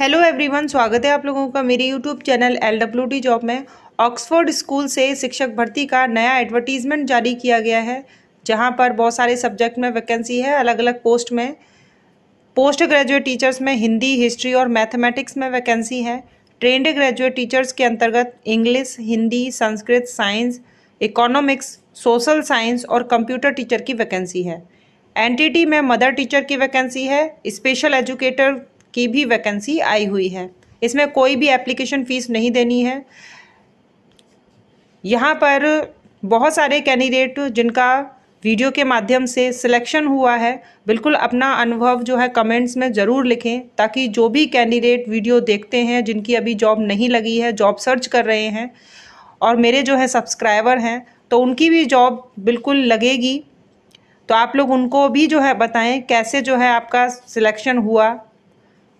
hello everyone स्वागत है आप लोगों का मेरे YouTube channel L W T job में ऑक्सफोर्ड स्कूल से शिक्षक भर्ती का नया एडवर्टीज़मेंट जारी किया गया है जहां पर बहुत सारे सब्जेक्ट में वैकेंसी है अलग अलग पोस्ट में पोस्ट ग्रेजुएट टीचर्स में हिंदी हिस्ट्री और मैथमेटिक्स में वैकेंसी है ट्रेंड ग्रेजुएट टीचर्स के अंतर्गत English Hindi Sanskrit science economics social science और कंप्यूटर टीचर की वैकेंसी है एनटीटी में मदर टीचर की वैकेंसी है स्पेशल एजुकेटर की भी वैकेंसी आई हुई है इसमें कोई भी एप्लीकेशन फ़ीस नहीं देनी है यहाँ पर बहुत सारे कैंडिडेट जिनका वीडियो के माध्यम से सिलेक्शन हुआ है बिल्कुल अपना अनुभव जो है कमेंट्स में ज़रूर लिखें ताकि जो भी कैंडिडेट वीडियो देखते हैं जिनकी अभी जॉब नहीं लगी है जॉब सर्च कर रहे हैं और मेरे जो है सब्सक्राइबर हैं तो उनकी भी जॉब बिल्कुल लगेगी तो आप लोग उनको भी जो है बताएं कैसे जो है आपका सिलेक्शन हुआ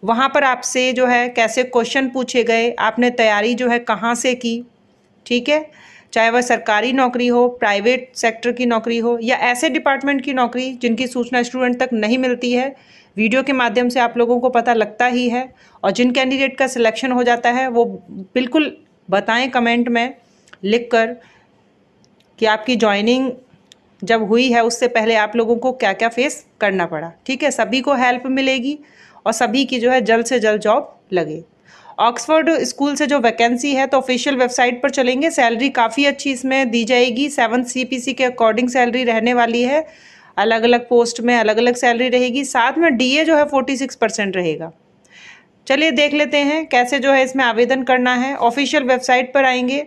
वहाँ पर आपसे जो है कैसे क्वेश्चन पूछे गए आपने तैयारी जो है कहाँ से की ठीक है चाहे वह सरकारी नौकरी हो प्राइवेट सेक्टर की नौकरी हो या ऐसे डिपार्टमेंट की नौकरी जिनकी सूचना स्टूडेंट तक नहीं मिलती है वीडियो के माध्यम से आप लोगों को पता लगता ही है और जिन कैंडिडेट का सिलेक्शन हो जाता है वो बिल्कुल बताएं कमेंट में लिख कर कि आपकी ज्वाइनिंग जब हुई है उससे पहले आप लोगों को क्या क्या फेस करना पड़ा ठीक है सभी को हेल्प मिलेगी और सभी की जो है जल्द से जल्द जॉब लगे ऑक्सफोर्ड स्कूल से जो वैकेंसी है तो ऑफिशियल वेबसाइट पर चलेंगे सैलरी काफ़ी अच्छी इसमें दी जाएगी सेवन सी के अकॉर्डिंग सैलरी रहने वाली है अलग अलग पोस्ट में अलग अलग सैलरी रहेगी साथ में डीए जो है फोर्टी सिक्स परसेंट रहेगा चलिए देख लेते हैं कैसे जो है इसमें आवेदन करना है ऑफिशियल वेबसाइट पर आएंगे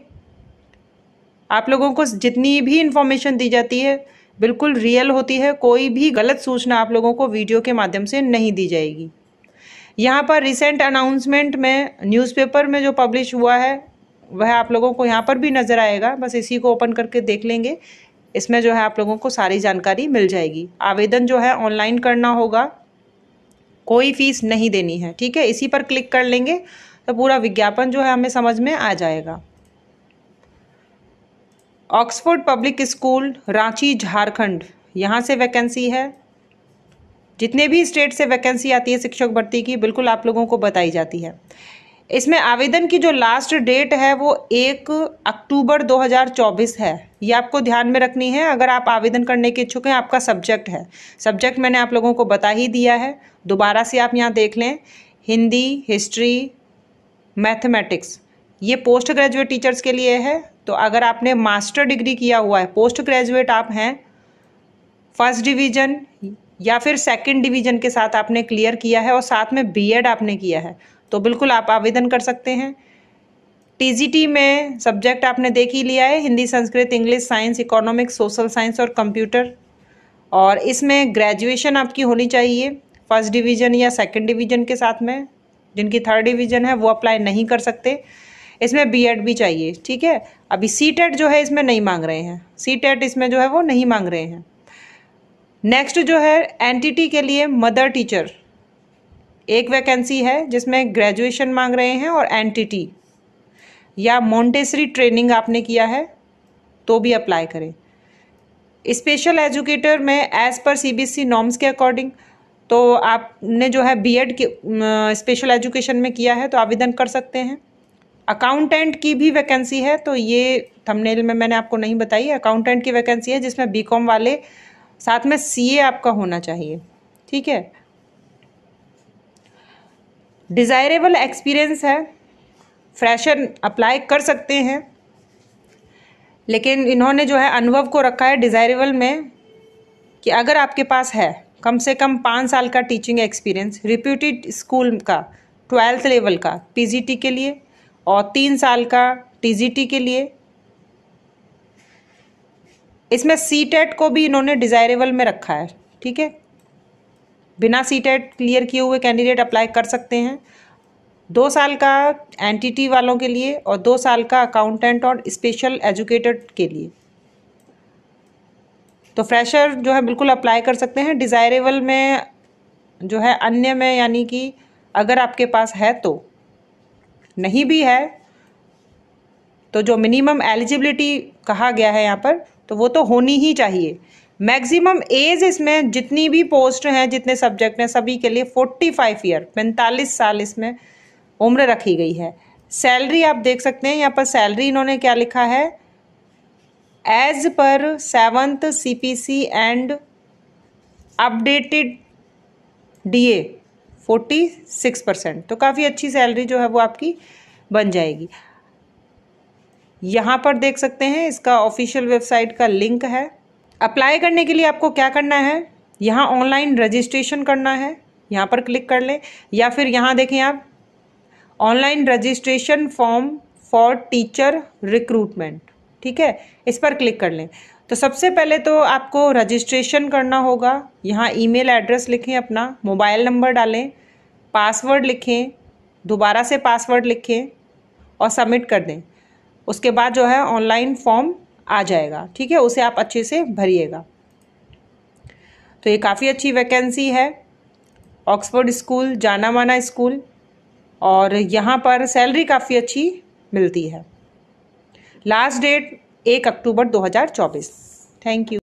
आप लोगों को जितनी भी इन्फॉर्मेशन दी जाती है बिल्कुल रियल होती है कोई भी गलत सूचना आप लोगों को वीडियो के माध्यम से नहीं दी जाएगी यहाँ पर रिसेंट अनाउंसमेंट में न्यूज़पेपर में जो पब्लिश हुआ है वह आप लोगों को यहाँ पर भी नज़र आएगा बस इसी को ओपन करके देख लेंगे इसमें जो है आप लोगों को सारी जानकारी मिल जाएगी आवेदन जो है ऑनलाइन करना होगा कोई फीस नहीं देनी है ठीक है इसी पर क्लिक कर लेंगे तो पूरा विज्ञापन जो है हमें समझ में आ जाएगा Oxford public school Ranchi Jharkhand यहाँ से वैकेंसी है जितने भी स्टेट से वैकेंसी आती है शिक्षक भर्ती की बिल्कुल आप लोगों को बताई जाती है इसमें आवेदन की जो लास्ट डेट है वो एक अक्टूबर 2024 है ये आपको ध्यान में रखनी है अगर आप आवेदन करने के इच्छुक हैं आपका सब्जेक्ट है सब्जेक्ट मैंने आप लोगों को बता ही दिया है दोबारा से आप यहाँ देख लें हिंदी हिस्ट्री मैथमेटिक्स ये पोस्ट ग्रेजुएट टीचर्स के लिए है तो अगर आपने मास्टर डिग्री किया हुआ है पोस्ट ग्रेजुएट आप हैं फर्स्ट डिवीजन या फिर सेकंड डिवीजन के साथ आपने क्लियर किया है और साथ में बीएड आपने किया है तो बिल्कुल आप आवेदन कर सकते हैं टीजीटी में सब्जेक्ट आपने देख ही लिया है Hindi Sanskrit English science economics social science और कंप्यूटर और इसमें ग्रेजुएशन आपकी होनी चाहिए फर्स्ट डिवीजन या सेकंड डिवीजन के साथ में जिनकी थर्ड डिवीजन है वो अप्लाई नहीं कर सकते इसमें बीएड भी चाहिए ठीक है अभी सी e जो है इसमें नहीं मांग रहे हैं सी टेट e इसमें जो है वो नहीं मांग रहे हैं नेक्स्ट जो है एनटीटी के लिए मदर टीचर एक वैकेंसी है जिसमें ग्रेजुएशन मांग रहे हैं और एनटीटी या मोन्टेसरी ट्रेनिंग आपने किया है तो भी अप्लाई करें स्पेशल एजुकेटर में एज़ पर सीबीएसई नॉर्म्स के अकॉर्डिंग तो आपने जो है बीएड स्पेशल एजुकेशन में किया है तो आवेदन कर सकते हैं अकाउंटेंट की भी वैकेंसी है तो ये थंबनेल में मैंने आपको नहीं बताई अकाउंटेंट की वैकेंसी है जिसमें बीकॉम वाले साथ में सी आपका होना चाहिए ठीक है डिज़ायरेबल एक्सपीरियंस है फ्रेशर अप्लाई कर सकते हैं लेकिन इन्होंने जो है अनुभव को रखा है डिज़ायरेबल में कि अगर आपके पास है कम से कम पाँच साल का टीचिंग एक्सपीरियंस रिप्यूटेड स्कूल का ट्वेल्थ लेवल का पीजीटी के लिए और तीन साल का टीजीटी के लिए इसमें सी टेट e को भी इन्होंने डिज़ायरेबल में रखा है ठीक है बिना सी टेट क्लियर किए हुए कैंडिडेट अप्लाई कर सकते हैं दो साल का एनटीटी वालों के लिए और दो साल का अकाउंटेंट और स्पेशल एजुकेटेड के लिए तो फ्रेशर जो है बिल्कुल अप्लाई कर सकते हैं डिज़ायरेबल में जो है अन्य में यानी कि अगर आपके पास है तो नहीं भी है तो जो मिनिमम एलिजिबिलिटी कहा गया है यहाँ पर तो वो तो होनी ही चाहिए मैक्सिमम एज इसमें जितनी भी पोस्ट हैं जितने सब्जेक्ट हैं सभी के लिए फोर्टी फाइव ईयर पैंतालीस साल इसमें उम्र रखी गई है सैलरी आप देख सकते हैं यहाँ पर सैलरी इन्होंने क्या लिखा है as per seventh C P C and updated D A forty six percent तो काफ़ी अच्छी सैलरी जो है वो आपकी बन जाएगी यहाँ पर देख सकते हैं इसका ऑफिशियल वेबसाइट का लिंक है अप्लाई करने के लिए आपको क्या करना है यहाँ ऑनलाइन रजिस्ट्रेशन करना है यहाँ पर क्लिक कर लें या फिर यहाँ देखें आप online registration form for teacher recruitment ठीक है इस पर क्लिक कर लें तो सबसे पहले तो आपको रजिस्ट्रेशन करना होगा यहाँ ईमेल एड्रेस लिखें अपना मोबाइल नंबर डालें पासवर्ड लिखें दोबारा से पासवर्ड लिखें और सबमिट कर दें उसके बाद जो है ऑनलाइन फॉर्म आ जाएगा ठीक है उसे आप अच्छे से भरिएगा तो ये काफ़ी अच्छी वैकेंसी है ऑक्सफोर्ड स्कूल जाना माना स्कूल और यहाँ पर सैलरी काफ़ी अच्छी मिलती है लास्ट डेट एक अक्टूबर 2024 थैंक यू